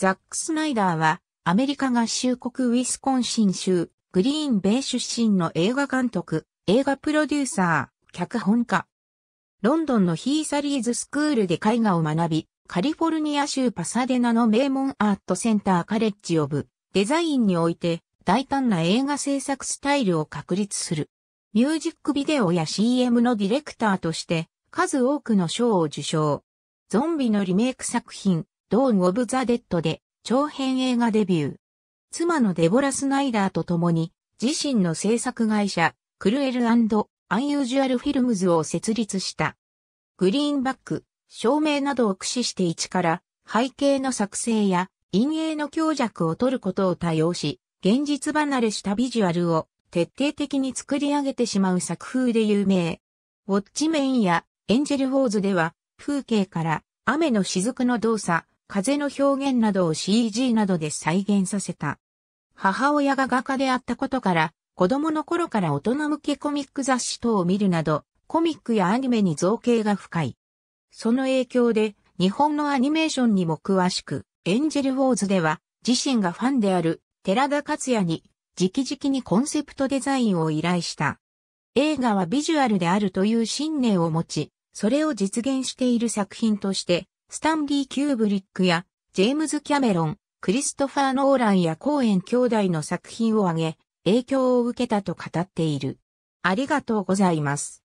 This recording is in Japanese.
ザック・スナイダーは、アメリカ合衆国ウィスコンシン州、グリーンベイ出身の映画監督、映画プロデューサー、脚本家。ロンドンのヒーサリーズスクールで絵画を学び、カリフォルニア州パサデナの名門アートセンターカレッジオブデザインにおいて大胆な映画制作スタイルを確立する。ミュージックビデオや CM のディレクターとして数多くの賞を受賞。ゾンビのリメイク作品、ドーン・オブ・ザ・デッドで長編映画デビュー。妻のデボラ・スナイダーと共に自身の制作会社クルエルアンユージュアル・フィルムズを設立した。グリーンバック、照明などを駆使して一から背景の作成や陰影の強弱を取ることを多用し、現実離れしたビジュアルを徹底的に作り上げてしまう作風で有名。ウォッチメインやエンジェルウォーズでは風景から雨の雫の動作、風の表現などを CG などで再現させた。母親が画家であったことから、子供の頃から大人向けコミック雑誌等を見るなど、コミックやアニメに造形が深い。その影響で、日本のアニメーションにも詳しく、エンジェルウォーズでは、自身がファンである、寺田克也に、直々にコンセプトデザインを依頼した。映画はビジュアルであるという信念を持ち、それを実現している作品として、スタンリー・キューブリックや、ジェームズ・キャメロン、クリストファー・ノーランやコーエン兄弟の作品を挙げ、影響を受けたと語っている。ありがとうございます。